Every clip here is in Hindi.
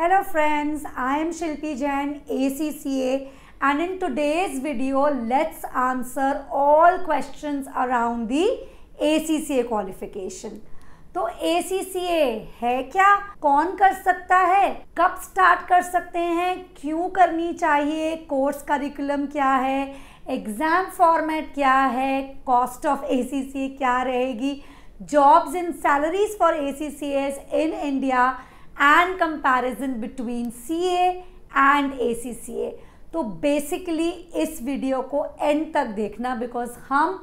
Hello friends I am Shilpi Hello friends, C am and in today's video let's answer all question around the A C C A qualification तो ए सी सी ए है क्या कौन कर सकता है कब स्टार्ट कर सकते हैं क्यों करनी चाहिए कोर्स करिकुलम क्या है एग्जाम फॉर्मेट क्या है cost of A C C A क्या रहेगी jobs in salaries for A C C A in India and comparison between CA and ACCA तो बेसिकली इस वीडियो को एंड तक देखना बिकॉज हम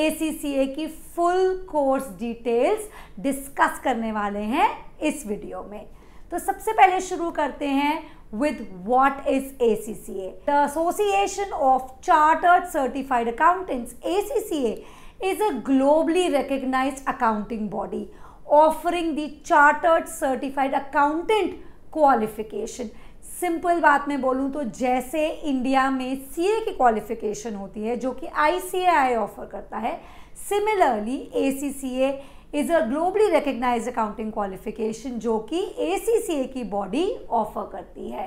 एसीसीए की फुल कोर्स डिटेल्स डिस्कस करने वाले हैं इस वीडियो में तो सबसे पहले शुरू करते हैं with what is ACCA the association of chartered certified accountants ACCA is a globally recognise accounting body offering the chartered certified accountant qualification simple बात में बोलूं तो जैसे इंडिया में सीए की क्वालिफिकेशन होती है जो कि आईसीएआई ऑफर करता है similarly ACCA is a globally recognise accounting qualification जो कि एसीसीए की बॉडी ऑफर करती है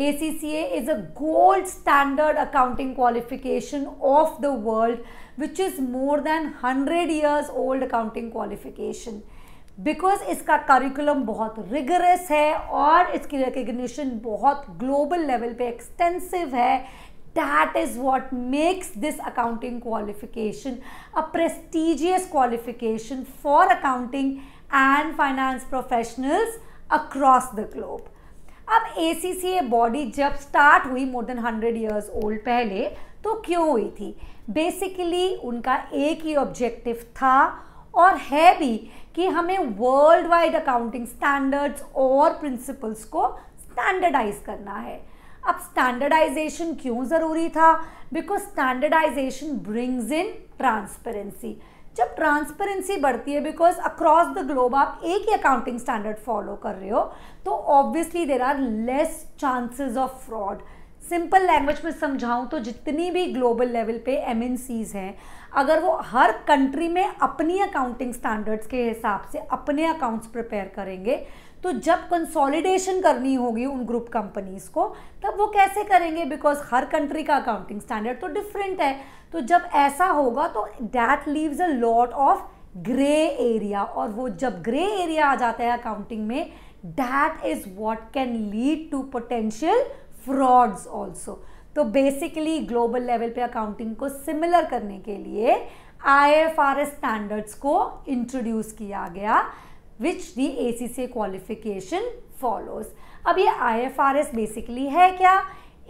A C C A is a gold standard accounting qualification of the world which is more than hundred years old accounting qualification because इसका करिकुलम बहुत रिगरस है और इसकी रिकग्निशन बहुत ग्लोबल लेवल पे एक्सटेंसिव है that is what makes this accounting qualification a prestigious qualification for accounting and finance professionals across the globe अब A C C A body जब स्टार्ट हुई more than hundred years old पहले तो क्यों हुई थी बेसिकली उनका एक ही ऑब्जेक्टिव था और है भी कि हमें वर्ल्ड वाइड अकाउंटिंग स्टैंडर्ड्स और प्रिंसिपल्स को स्टैंडर्डाइज करना है अब स्टैंडर्डाइजेशन क्यों ज़रूरी था because standardisation brings in transparency जब ट्रांसपेरेंसी बढ़ती है बिकॉज अक्रॉस द ग्लोब आप एक ही अकाउंटिंग स्टैंडर्ड फॉलो कर रहे हो तो obviously there are less chances of fraud simple language में समझाऊं तो जितनी भी ग्लोबल लेवल पे एम हैं अगर वो हर कंट्री में अपनी अकाउंटिंग स्टैंडर्ड्स के हिसाब से अपने अकाउंट्स प्रिपेयर करेंगे तो जब कंसोलिडेशन करनी होगी उन ग्रुप कंपनीज़ को तब वो कैसे करेंगे बिकॉज हर कंट्री का अकाउंटिंग स्टैंडर्ड तो डिफरेंट है तो जब ऐसा होगा तो that leaves a lot of grey area और वो जब ग्रे एरिया आ जाता है अकाउंटिंग में that is what can lead to potential frauds also तो बेसिकली ग्लोबल लेवल पे अकाउंटिंग को सिमिलर करने के लिए आई स्टैंडर्ड्स को इंट्रोड्यूस किया गया विच दी A C C qualification follows अब ये आई बेसिकली है क्या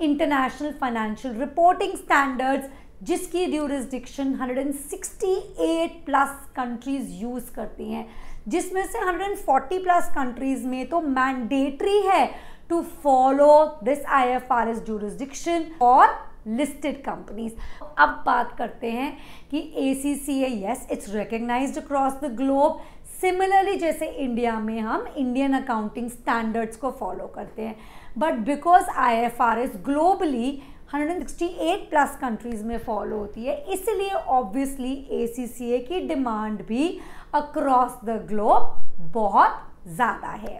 इंटरनेशनल फाइनेंशियल रिपोर्टिंग स्टैंडर्ड्स जिसकी ड्यूरिस्डिक्शन 168 प्लस कंट्रीज यूज़ करती हैं जिसमें से 140 प्लस कंट्रीज़ में तो मैंडेटरी है to follow this IFRS jurisdiction for listed companies. अब बात करते हैं कि A C C S it's recognise across the globe similarly जैसे इंडिया में हम इंडियन अकाउंटिंग स्टैंडर्ड्स को फॉलो करते हैं but because I F R S globally hundred and sixty eight plus countries में फॉलो होती है इसलिए ऑब्वियसली ए सी सी ए की डिमांड भी अक्रॉस द ग्लोब बहुत ज़्यादा है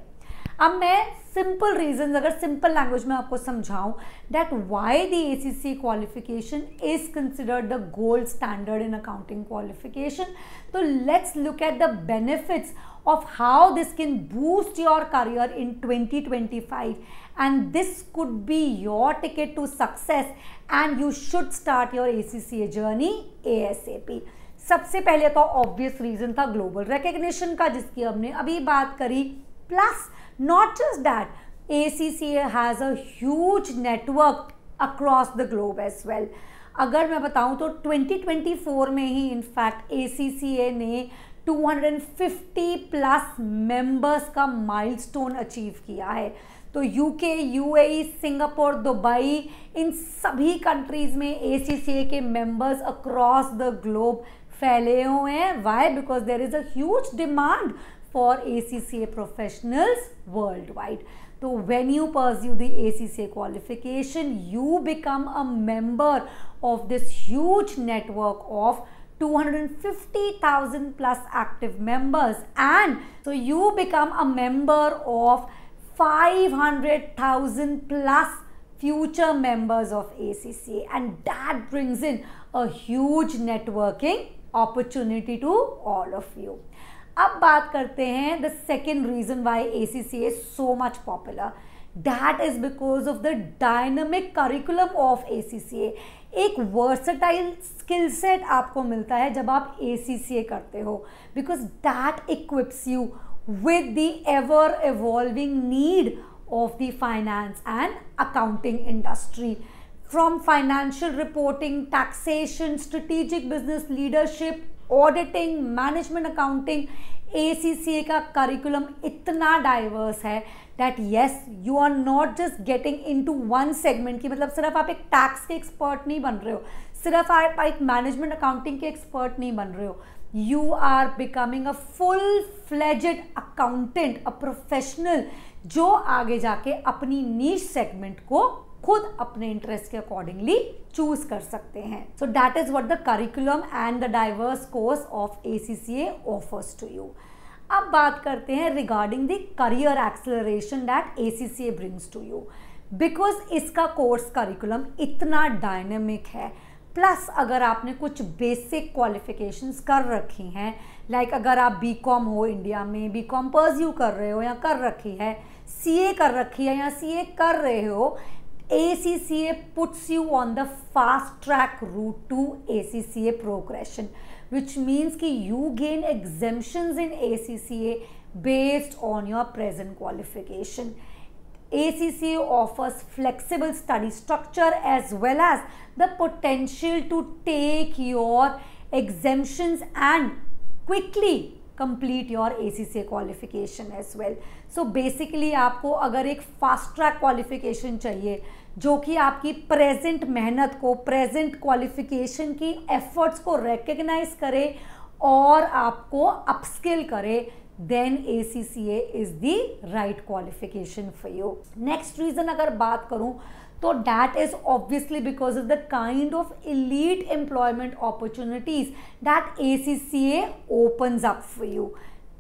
अब मैं सिंपल रीजन अगर सिंपल लैंग्वेज में आपको समझाऊं that why the A C C qualification is considered the gold standard in accounting qualification तो let's look at the benefits of twenty this can boost your career in 2025 to success and you should start your A C C A journey A S A P सबसे पहले तो ऑब्वियस रीज़न था ग्लोबल रिकग्निशन का जिसकी हमने अभी बात करी Plus, not just that, ACCA has a huge network across the globe as well. अगर मैं बताऊं तो 2024 में ही इनफैक्ट ए ने 250 प्लस मेंबर्स का माइलस्टोन अचीव किया है तो यूके यूएई सिंगापुर दुबई इन सभी कंट्रीज़ में ए के मेंबर्स अक्रॉस द ग्लोब फैले हुए हैं why because there is a huge demand for ACCA professionals worldwide. So when you pursue the ACCA qualification, you become a member of this huge network of 250,000 plus active members and so you become a member of 500,000 plus future members of ACCA and that brings in a huge networking opportunity to all of you. अब बात करते हैं the second reason why A C C is so much popular that is because of the dynamic curriculum of A C C A एक वर्सटाइल स्किल सेट आपको मिलता है जब आप ए सी सी ए करते हो because that equips you with the ever evolving need of the finance and accounting industry from financial reporting taxation strategic business leadership auditing management accounting A का करिकुलम इतना डाइवर्स है that yes you are not just getting in into one segment की मतलब सिर्फ आप एक टैक्स के एक्सपर्ट नहीं बन रहे हो सिर्फ आप एक मैनेजमेंट अकाउंटिंग के एक्सपर्ट नहीं बन रहे हो you are becoming a full fledged accountant a professional जो आगे जाके अपनी नीच सेगमेंट को खुद अपने इंटरेस्ट के अकॉर्डिंगली चूज कर सकते हैं so that is what the curriculum and the diverse course of A C C offers to you अब बात करते हैं regarding the career acceleration that A C C A brings to you because इसका कोर्स करिकुलम इतना डायनेमिक है प्लस अगर आपने कुछ बेसिक क्वालिफिकेशंस कर रखी हैं लाइक like अगर आप बी कॉम हो इंडिया में बी कॉम परस्यू कर रहे हो या कर रखी है सी ए कर रखी है या सी ए कर रहे हो ACCA puts you on the fast track route to ACCA progression which means that you gain exemptions in ACCA based on your present qualification. ACCA offers flexible study structure as well as the potential to take your exemptions and quickly complete your ACCA qualification as well. So basically, if you आपको a fast track qualification, जो कि आपकी प्रेजेंट मेहनत को प्रेजेंट क्वालिफिकेशन की एफर्ट्स को रिकग्नाइज करे और आपको अपस्किल करे then A C C A is the right qualification for you next reason अगर बात करूँ तो that is obviously because of the kind of elite employment opportunities that A C C A opens up for you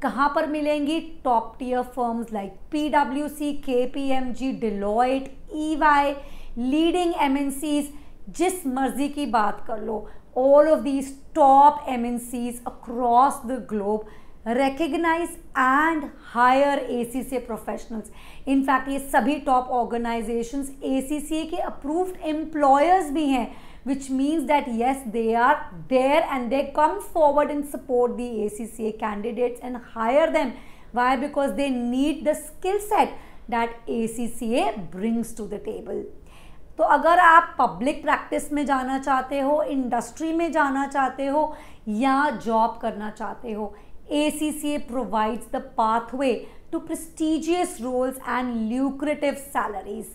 कहाँ पर मिलेंगी top tier firms like P W C K P M G Deloitte E Y leading M N Cs जिस मर्जी की बात कर लो all of these top M N Cs across the globe recognise and hire A C C professionals in fact ये सभी टॉप ऑर्गेनाइजेशन ए सी सी ए के अप्रूव्ड एम्प्लॉयर्स भी हैं which means that yes, they are there and they come forward and support the ACCA candidates and hire them. Why? Because they need the skill set that ACCA brings to the table. तो अगर आप पब्लिक प्रैक्टिस में जाना चाहते हो इंडस्ट्री में जाना चाहते हो या जॉब करना चाहते हो A C C A provides the pathway to prestigious roles and lucrative salaries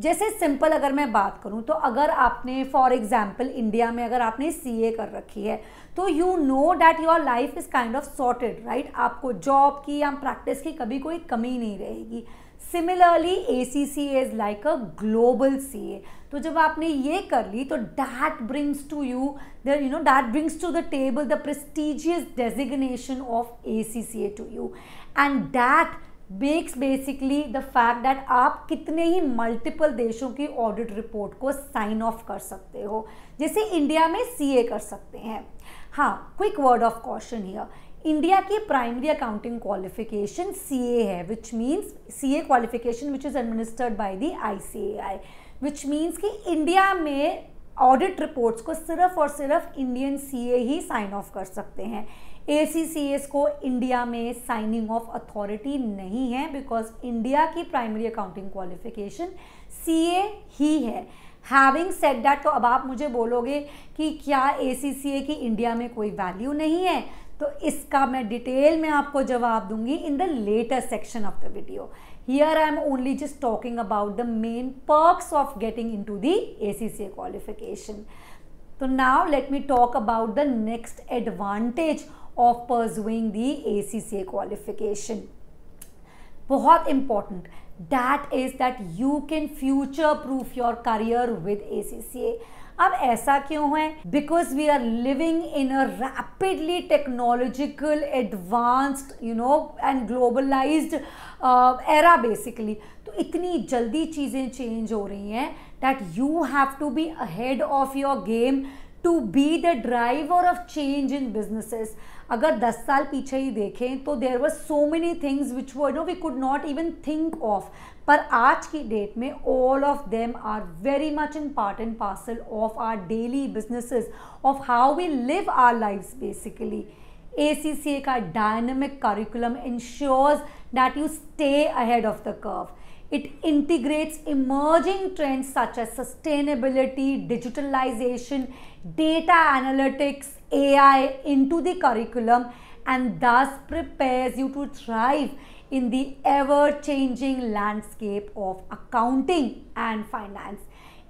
जैसे सिंपल अगर मैं बात करूं तो अगर आपने फॉर एग्जांपल इंडिया में अगर आपने सीए कर रखी है तो you know that your life is kind of sorted right आपको जॉब की या प्रैक्टिस की कभी कोई कमी नहीं रहेगी similarly A C C is like a global C A तो जब आपने ये कर ली तो that brings to you you know that brings to the table the prestigious designation of A C C A to you and that backs basically the fact that आप कितने ही मल्टीपल देशों की ऑडिट रिपोर्ट को साइन ऑफ कर सकते हो जैसे इंडिया में सी ए कर सकते हैं हाँ quick word of caution here India की primary accounting qualification C A है which means C A qualification which is administered by the I C A I which means कि इंडिया में ऑडिट रिपोर्ट्स को सिर्फ और सिर्फ इंडियन सी ए ही साइन ऑफ कर सकते हैं ए को इंडिया में साइनिंग ऑफ अथॉरिटी नहीं है बिकॉज इंडिया की प्राइमरी अकाउंटिंग क्वालिफिकेशन सी ही है हैविंग सेट डैट तो अब आप मुझे बोलोगे कि क्या ए की इंडिया में कोई वैल्यू नहीं है तो इसका मैं डिटेल में आपको जवाब दूंगी in the latest section of the video here just talking about the main talking of getting in to of A C C A qualification तो now let me talk about the next advantage of pursuing the ACCA qualification बहुत important that is that you can future proof your career with ACCA अब ऐसा क्यों है because we are living in a rapidly technological advanced you know and globalised era basically तो इतनी जल्दी चीज़ें चेंज हो रही हैं that you have to be ahead of your game to be the driver of change in businesses अगर 10 साल पीछे ही देखें तो देर वर सो मेनी थिंग्स विच वो no we could not even think of पर आज की डेट में all of them are very much in part and parcel of our daily businesses of how we live our life basically A C C A का dynamic curriculum ensures that you stay ahead of the curve It integrates emerging trends such as sustainability, digitalization, data analytics, AI into the curriculum and thus prepares you to thrive in the ever-changing landscape of accounting and finance.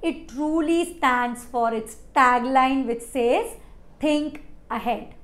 It truly stands for its tagline which says, think ahead.